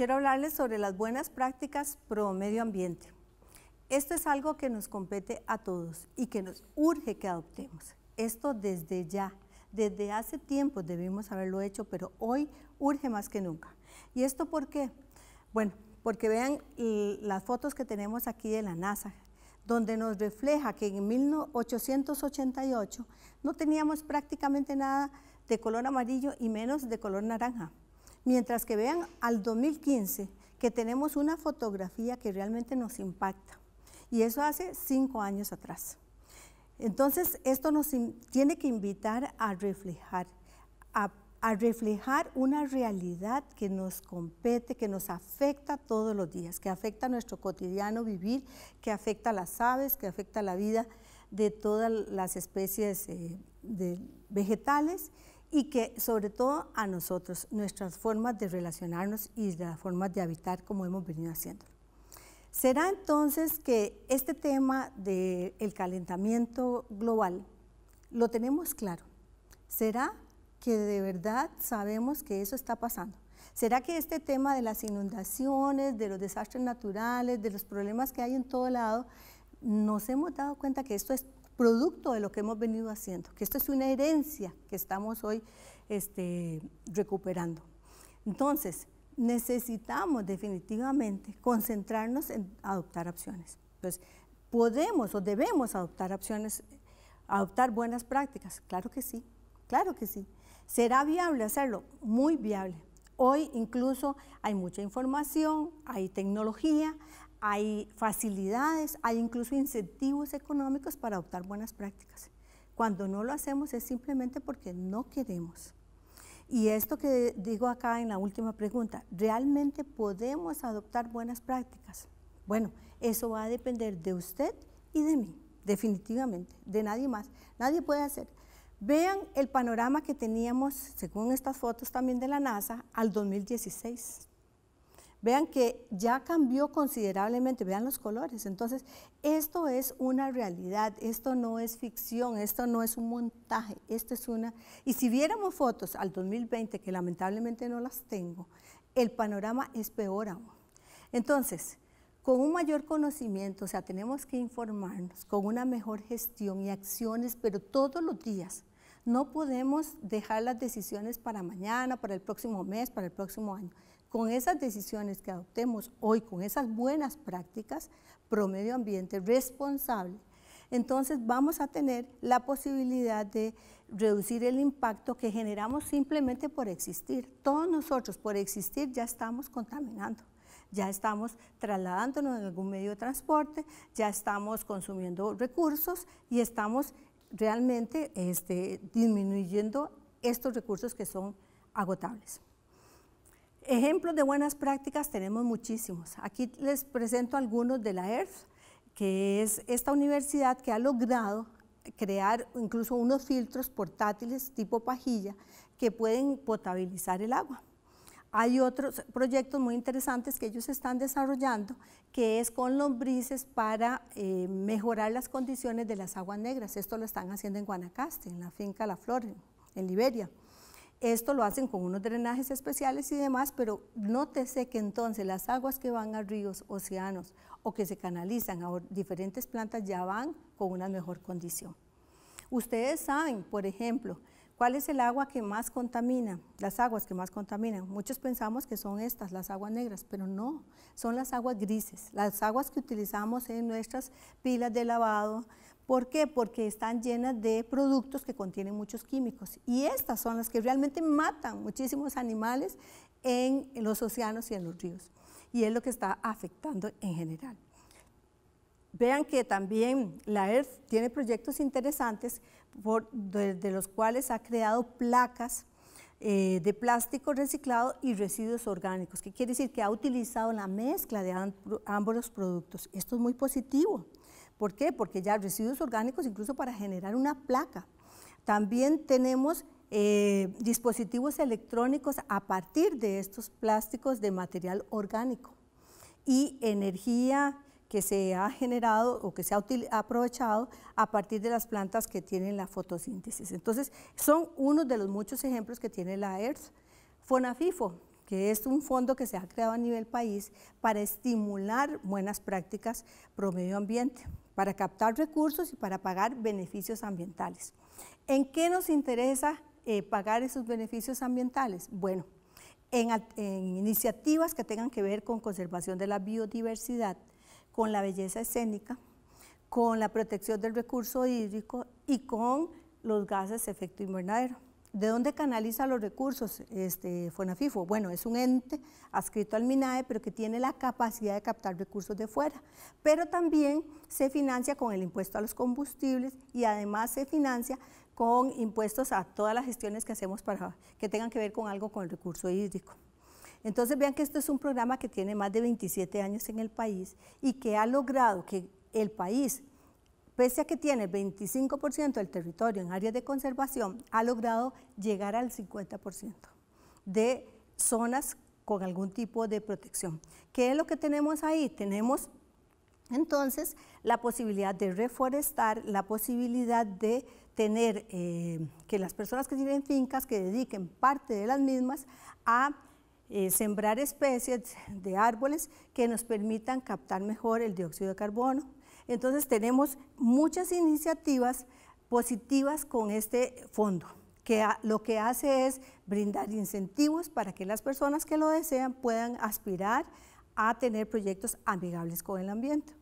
quiero hablarles sobre las buenas prácticas pro medio ambiente. Esto es algo que nos compete a todos y que nos urge que adoptemos. Esto desde ya. Desde hace tiempo debimos haberlo hecho, pero hoy urge más que nunca. ¿Y esto por qué? Bueno, porque vean las fotos que tenemos aquí de la NASA, donde nos refleja que en 1888 no teníamos prácticamente nada de color amarillo y menos de color naranja. Mientras que vean al 2015 que tenemos una fotografía que realmente nos impacta. Y eso hace cinco años atrás. Entonces, esto nos tiene que invitar a reflejar, a, reflejar una realidad que nos compete, que nos afecta todos los días, que afecta nuestro cotidiano vivir, que afecta a las aves, que afecta a la vida de todas las especies eh, de vegetales y que sobre todo a nosotros, nuestras formas de relacionarnos y las formas de habitar como hemos venido haciendo. Será entonces que este tema del calentamiento global lo tenemos claro. ¿Será que de verdad sabemos que eso está pasando? ¿Será que este tema de las inundaciones, de los desastres naturales, de los problemas que hay en todo lado, nos hemos dado cuenta que esto es producto de lo que hemos venido haciendo, que esto es una herencia que estamos hoy este, recuperando. Entonces, necesitamos definitivamente concentrarnos en adoptar opciones. Entonces, pues, podemos o debemos adoptar opciones, adoptar buenas prácticas. Claro que sí, claro que sí. ¿Será viable hacerlo? Muy viable. Hoy incluso hay mucha información, hay tecnología, hay facilidades, hay incluso incentivos económicos para adoptar buenas prácticas. Cuando no lo hacemos es simplemente porque no queremos. Y esto que digo acá en la última pregunta, ¿realmente podemos adoptar buenas prácticas? Bueno, eso va a depender de usted y de mí, definitivamente, de nadie más. Nadie puede hacer. Vean el panorama que teníamos, según estas fotos también de la NASA, al 2016. Vean que ya cambió considerablemente, vean los colores. Entonces, esto es una realidad, esto no es ficción, esto no es un montaje, esto es una... Y si viéramos fotos al 2020, que lamentablemente no las tengo, el panorama es peor aún. Entonces, con un mayor conocimiento, o sea, tenemos que informarnos, con una mejor gestión y acciones, pero todos los días. No podemos dejar las decisiones para mañana, para el próximo mes, para el próximo año con esas decisiones que adoptemos hoy, con esas buenas prácticas promedio ambiente responsable, entonces vamos a tener la posibilidad de reducir el impacto que generamos simplemente por existir. Todos nosotros por existir ya estamos contaminando. Ya estamos trasladándonos en algún medio de transporte, ya estamos consumiendo recursos y estamos realmente este, disminuyendo estos recursos que son agotables. Ejemplos de buenas prácticas tenemos muchísimos. Aquí les presento algunos de la ERF, que es esta universidad que ha logrado crear incluso unos filtros portátiles tipo pajilla que pueden potabilizar el agua. Hay otros proyectos muy interesantes que ellos están desarrollando, que es con lombrices para eh, mejorar las condiciones de las aguas negras. Esto lo están haciendo en Guanacaste, en la finca La Flor, en Liberia. Esto lo hacen con unos drenajes especiales y demás, pero nótese que entonces las aguas que van a ríos, océanos o que se canalizan a diferentes plantas ya van con una mejor condición. Ustedes saben, por ejemplo, cuál es el agua que más contamina, las aguas que más contaminan. Muchos pensamos que son estas, las aguas negras, pero no, son las aguas grises, las aguas que utilizamos en nuestras pilas de lavado, ¿Por qué? Porque están llenas de productos que contienen muchos químicos. Y estas son las que realmente matan muchísimos animales en los océanos y en los ríos. Y es lo que está afectando en general. Vean que también la ERF tiene proyectos interesantes de, los cuales ha creado placas eh, de plástico reciclado y residuos orgánicos, que quiere decir que ha utilizado la mezcla de ambos productos. Esto es muy positivo. ¿Por qué? Porque ya residuos orgánicos incluso para generar una placa. También tenemos eh, dispositivos electrónicos a partir de estos plásticos de material orgánico y energía que se ha generado o que se ha aprovechado a partir de las plantas que tienen la fotosíntesis. Entonces, son uno de los muchos ejemplos que tiene la ERS. FONAFIFO, que es un fondo que se ha creado a nivel país para estimular buenas prácticas pro medio ambiente, para captar recursos y para pagar beneficios ambientales. ¿En qué nos interesa eh, pagar esos beneficios ambientales? Bueno, en, en iniciativas que tengan que ver con conservación de la biodiversidad, con la belleza escénica, con la protección del recurso hídrico y con los gases de efecto invernadero. ¿De dónde canaliza los recursos este, FONAFIFO? Bueno, es un ente adscrito al MINAE, pero que tiene la capacidad de captar recursos de fuera. Pero también se financia con el impuesto a los combustibles y además se financia con impuestos a todas las gestiones que hacemos para que tengan que ver con algo con el recurso hídrico. Entonces vean que esto es un programa que tiene más de 27 años en el país y que ha logrado que el país pese que tiene 25% del territorio en áreas de conservación, ha logrado llegar al 50% de zonas con algún tipo de protección. ¿Qué es lo que tenemos ahí? Tenemos entonces la posibilidad de reforestar, la posibilidad de tener eh, que las personas que tienen fincas, que dediquen parte de las mismas a eh, sembrar especies de árboles que nos permitan captar mejor el dióxido de carbono, entonces tenemos muchas iniciativas positivas con este fondo, que lo que hace es brindar incentivos para que las personas que lo desean puedan aspirar a tener proyectos amigables con el ambiente.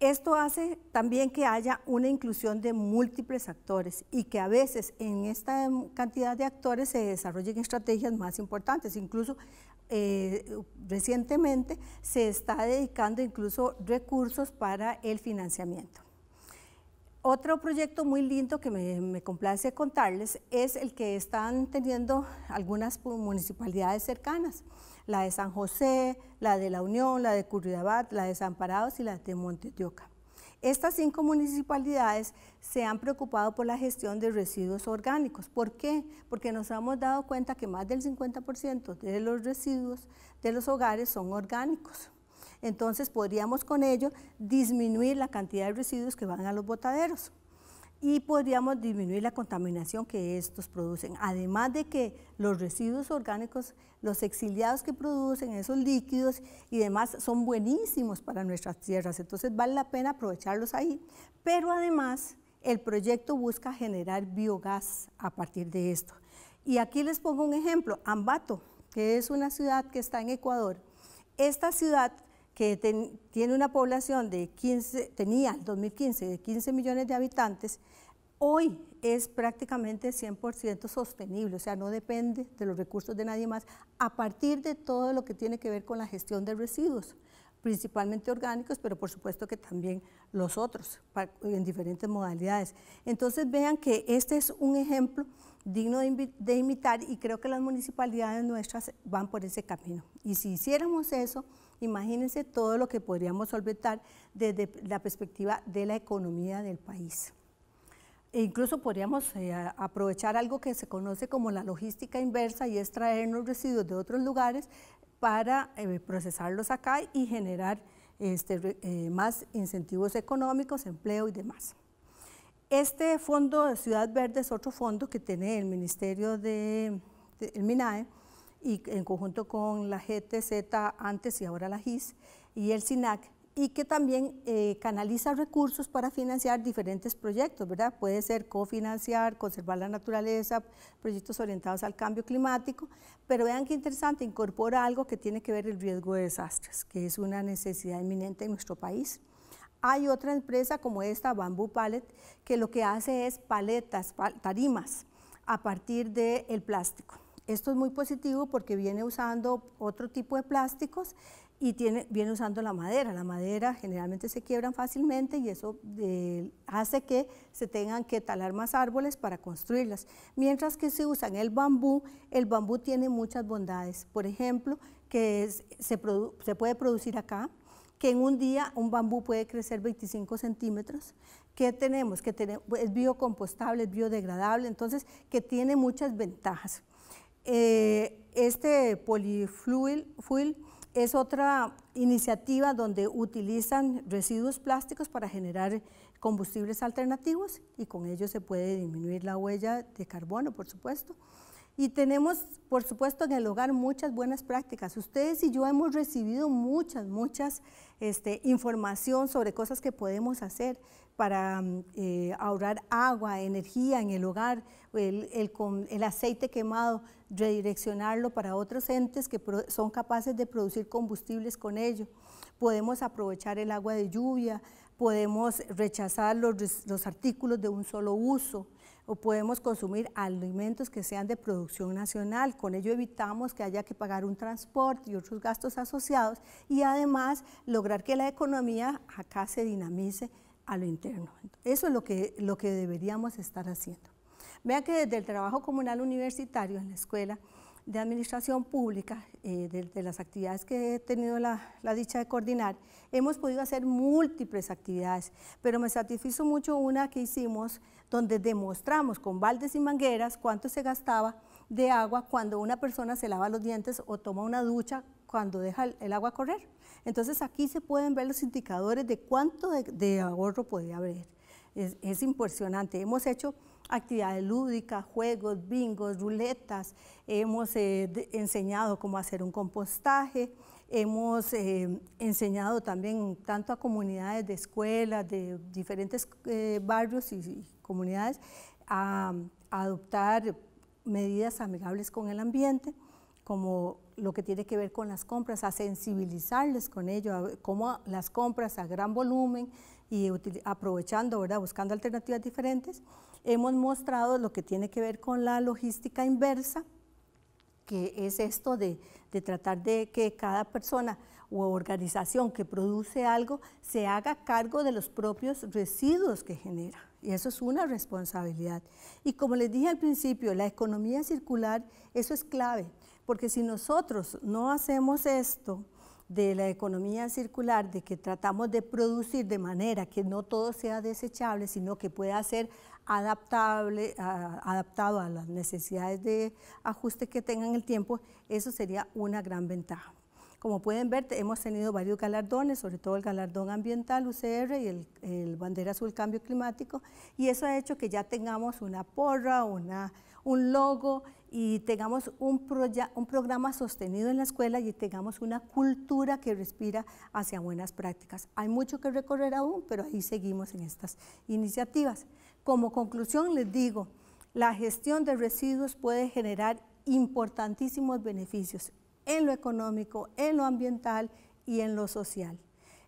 Esto hace también que haya una inclusión de múltiples actores y que a veces en esta cantidad de actores se desarrollen estrategias más importantes. Incluso eh, recientemente se está dedicando incluso recursos para el financiamiento. Otro proyecto muy lindo que me, complace contarles es el que están teniendo algunas municipalidades cercanas, la de San José, la de La Unión, la de Curridabat, la de San Parados y la de Montetioca. Estas cinco municipalidades se han preocupado por la gestión de residuos orgánicos. ¿Por qué? Porque nos hemos dado cuenta que más del 50% de los residuos de los hogares son orgánicos. Entonces podríamos con ello disminuir la cantidad de residuos que van a los botaderos y podríamos disminuir la contaminación que estos producen. Además de que los residuos orgánicos, los exiliados que producen esos líquidos y demás son buenísimos para nuestras tierras, entonces vale la pena aprovecharlos ahí. Pero además el proyecto busca generar biogás a partir de esto. Y aquí les pongo un ejemplo, Ambato, que es una ciudad que está en Ecuador. Esta ciudad que tiene una población de 15, tenía en 2015 de 15 millones de habitantes, hoy es prácticamente 100% sostenible, o sea, no depende de los recursos de nadie más, a partir de todo lo que tiene que ver con la gestión de residuos, principalmente orgánicos, pero por supuesto que también los otros, en diferentes modalidades. Entonces vean que este es un ejemplo digno de imitar y creo que las municipalidades nuestras van por ese camino. Y si hiciéramos eso, Imagínense todo lo que podríamos solventar desde la perspectiva de la economía del país. E incluso podríamos eh, aprovechar algo que se conoce como la logística inversa y es traernos residuos de otros lugares para eh, procesarlos acá y generar este, eh, más incentivos económicos, empleo y demás. Este fondo de Ciudad Verde es otro fondo que tiene el Ministerio de, MINAE, y en conjunto con la GTZ antes y ahora la GIS y el SINAC y que también eh, canaliza recursos para financiar diferentes proyectos, ¿verdad? Puede ser cofinanciar, conservar la naturaleza, proyectos orientados al cambio climático, pero vean qué interesante, incorpora algo que tiene que ver el riesgo de desastres, que es una necesidad inminente en nuestro país. Hay otra empresa como esta, Bamboo Pallet, que lo que hace es paletas, tarimas, a partir del plástico. Esto es muy positivo porque viene usando otro tipo de plásticos y viene usando la madera. La madera generalmente se quiebran fácilmente y eso eh, hace que se tengan que talar más árboles para construirlas. Mientras que se usan el bambú, el bambú tiene muchas bondades. Por ejemplo, que se, puede producir acá, que en un día un bambú puede crecer 25 centímetros, que tenemos, que es biocompostable, es biodegradable, entonces que tiene muchas ventajas. Eh, este polifluil es otra iniciativa donde utilizan residuos plásticos para generar combustibles alternativos y con ello se puede disminuir la huella de carbono, por supuesto. Y tenemos, por supuesto, en el hogar muchas buenas prácticas. Ustedes y yo hemos recibido muchas, muchas este, información sobre cosas que podemos hacer para eh, ahorrar agua, energía en el hogar, el aceite quemado redireccionarlo para otros entes que son capaces de producir combustibles con ello. Podemos aprovechar el agua de lluvia, podemos rechazar los, artículos de un solo uso o podemos consumir alimentos que sean de producción nacional. Con ello evitamos que haya que pagar un transporte y otros gastos asociados y además lograr que la economía acá se dinamice a lo interno. Eso es lo que, lo que deberíamos estar haciendo. Vean que desde el trabajo comunal universitario en la escuela de administración pública, eh, de, las actividades que he tenido la, dicha de coordinar, hemos podido hacer múltiples actividades, pero me satisfizo mucho una que hicimos donde demostramos con baldes y mangueras cuánto se gastaba de agua cuando una persona se lava los dientes o toma una ducha cuando deja el, agua correr. Entonces aquí se pueden ver los indicadores de cuánto de, ahorro podía haber. Es, es impresionante. Hemos hecho actividades lúdicas, juegos, bingos, ruletas. Hemos eh, enseñado cómo hacer un compostaje. Hemos eh, enseñado también tanto a comunidades de escuelas, de diferentes eh, barrios y, comunidades a, adoptar medidas amigables con el ambiente como lo que tiene que ver con las compras, a sensibilizarles con ello, a cómo las compras a gran volumen y aprovechando, buscando alternativas diferentes, hemos mostrado lo que tiene que ver con la logística inversa, que es esto de, tratar de que cada persona u organización que produce algo se haga cargo de los propios residuos que genera. Y eso es una responsabilidad. Y como les dije al principio, la economía circular, eso es clave, porque si nosotros no hacemos esto de la economía circular, de que tratamos de producir de manera que no todo sea desechable, sino que pueda ser adaptable, adaptado a las necesidades de ajuste que tengan el tiempo, eso sería una gran ventaja. Como pueden ver, hemos tenido varios galardones, sobre todo el galardón ambiental UCR y el, bandera azul cambio climático, y eso ha hecho que ya tengamos una porra, una, un logo y tengamos un, un programa sostenido en la escuela y tengamos una cultura que respira hacia buenas prácticas. Hay mucho que recorrer aún, pero ahí seguimos en estas iniciativas. Como conclusión les digo, la gestión de residuos puede generar importantísimos beneficios en lo económico, en lo ambiental y en lo social.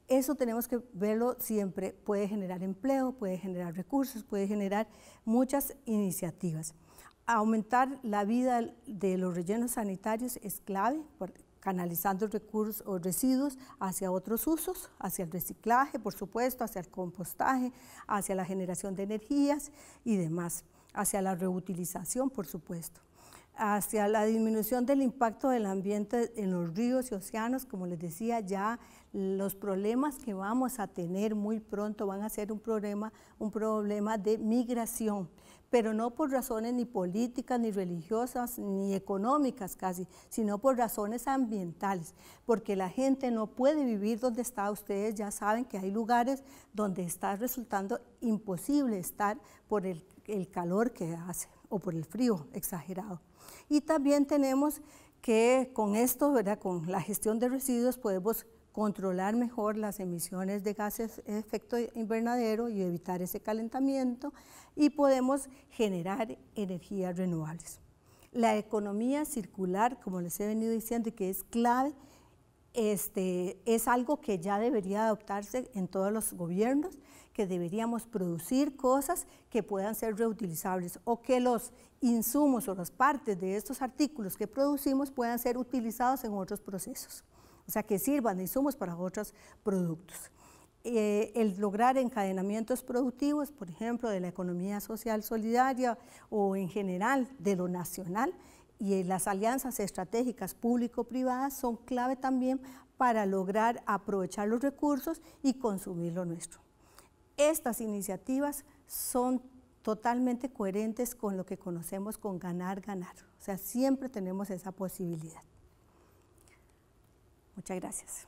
Eso tenemos que verlo siempre. Puede generar empleo, puede generar recursos, puede generar muchas iniciativas. Aumentar la vida de los rellenos sanitarios es clave canalizando recursos o residuos hacia otros usos, hacia el reciclaje, por supuesto, hacia el compostaje, hacia la generación de energías y demás, hacia la reutilización, por supuesto hacia la disminución del impacto del ambiente en los ríos y océanos, como les decía, ya los problemas que vamos a tener muy pronto van a ser un problema, un problema de migración pero no por razones ni políticas, ni religiosas, ni económicas casi, sino por razones ambientales, porque la gente no puede vivir donde está. Ustedes ya saben que hay lugares donde está resultando imposible estar por el, calor que hace o por el frío exagerado. Y también tenemos que con esto, con la gestión de residuos, podemos controlar mejor las emisiones de gases de efecto invernadero y evitar ese calentamiento y podemos generar energías renovables. La economía circular, como les he venido diciendo y que es clave, este, es algo que ya debería adoptarse en todos los gobiernos, que deberíamos producir cosas que puedan ser reutilizables o que los insumos o las partes de estos artículos que producimos puedan ser utilizados en otros procesos o sea, que sirvan de insumos para otros productos. Eh, el lograr encadenamientos productivos, por ejemplo, de la economía social solidaria o en general de lo nacional, y eh, las alianzas estratégicas público-privadas son clave también para lograr aprovechar los recursos y consumir lo nuestro. Estas iniciativas son totalmente coherentes con lo que conocemos con ganar, ganar. O sea, siempre tenemos esa posibilidad. Muchas gracias.